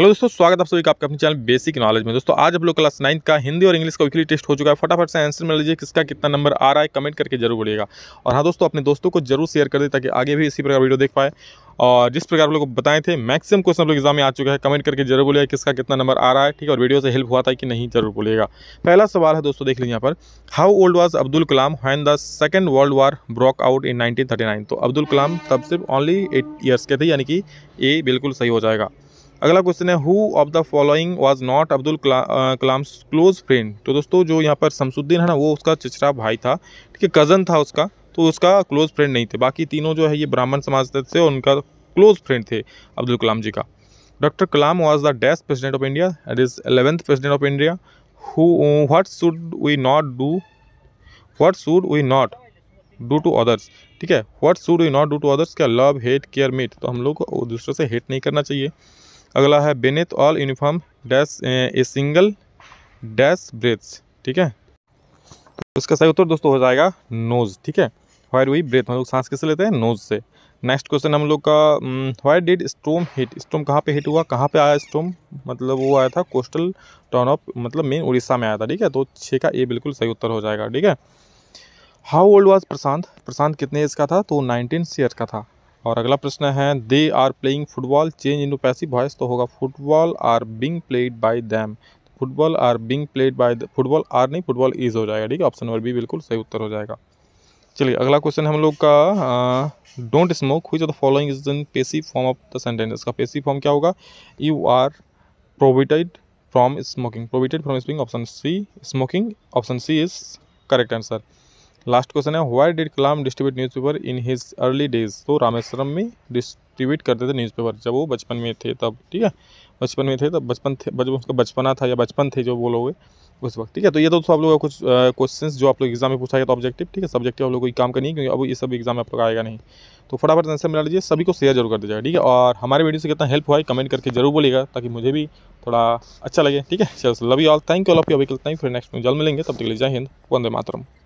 hello दोस्तों स्वागत आप सभी का आपके अपने चैनल बेसिक नॉलेज में दोस्तों आज आप लोग क्लास नाइन्थ का हिंदी और इंग्लिश का वीकली टेस्ट हो चुका है फटाफट से आंसर मिल लीजिए किसका कितना नंबर आ रहा है कमेंट करके जरूर बोलिएगा और हाँ दोस्तों अपने दोस्तों को जरूर शेयर कर दें ताकि आगे भी इसी प्रकार वीडियो देख पाए और जिस प्रकार आप लोग बताए थे मैक्सिमम क्वेश्चन लोग एग्जाम में आ चुका है कमेंट करके जरूर बोलिएगा किसका कितना नंबर आ रहा है ठीक है और वीडियो से हेल्प हुआ था कि नहीं जरूर बोलिएगा पहला सवाल है दोस्तों देख लीजिए यहाँ पर how old was Abdul Kalam when the second world war broke out in nineteen तो अब्दुल कलाम तब सिर्फ ओनली एट ईयर्स के थे यानी कि ए बिल्कुल सही हो जाएगा अगला क्वेश्चन है who of the following was not Abdul Kalam close friend तो दोस्तों जो यहाँ पर शमसुद्दीन है ना वो उसका चचरा भाई था ठीक है कज़न था उसका तो उसका क्लोज़ फ्रेंड नहीं थे बाकी तीनों जो है ये ब्राह्मण समाज से उनका क्लोज़ फ्रेंड थे अब्दुल कलाम जी का doctor Kalam was the best president of India it is eleventh president of India who what should we not do what should we not do to others ठीक है what should we not do to others क्या love hate care mate तो हम लोग को दूसरों से hate नहीं करना चाहिए अगला है beneath all uniform dash a single dash breaths ठीक है उसका तो सही उत्तर दोस्तों हो जाएगा नोज ठीक है वायर वही ब्रेथ हम लोग सांस किससे लेते हैं नोज से नेक्स्ट क्वेश्चन हम लोग का where did storm hit storm कहाँ पे हिट हुआ कहाँ पे आया स्टोम मतलब वो आया था कोस्टल टाउन ऑफ मतलब मेन उड़ीसा में आया था ठीक है तो छः का ए बिल्कुल सही उत्तर हो जाएगा ठीक है how old was Prashant Prashant कितने एज का था तो नाइनटीन ईयर का था और अगला प्रश्न है they are playing football change in passive voice तो होगा football are being played by them football are being played by football are नहीं फुटबॉल इज हो जाएगा ठीक है ऑप्शन नंबर बी बिल्कुल सही उत्तर हो जाएगा चलिए अगला क्वेश्चन हम लोग का डोंट स्मोक हुई the following is in passive form of the sentence इसका पेसिव फॉर्म क्या होगा you are prohibited from smoking prohibited from smoking option C smoking option C is correct answer last question है why did Kalam distribute newspaper in his early days तो रामेश्वरम में distribute करते थे newspaper जब वो बचपन में थे तब ठीक है बचपन में थे तब बचपन थे जब उसका बचपना था या बचपन थे जो बोलोगे उस वक्त ठीक है तो ये दोस्तों आप लोगों का कुछ क्वेश्चंस जो आप लोग एग्जाम में पूछा गया तो ऑब्जेक्टिव ठीक है सब्जेक्टिव आप लोग कोई काम का नहीं क्योंकि अब ये सब एग्जाम में आप लोग आएगा नहीं तो फटाफट आंसर मिला लीजिए सभी को शेयर जरूर कर दीजिएगा ठीक है और हमारे वीडियो से कितना हेल्प हुआ है कमेंट करके जरूर बोलेगा ताकि मुझे भी थोड़ा अच्छा लगे ठीक है चलो love you all thank you all of you अभी कल फिर नेक्स्ट में जल्द मिलेंगे तब तक ले जाए हिंद वंदे मातरम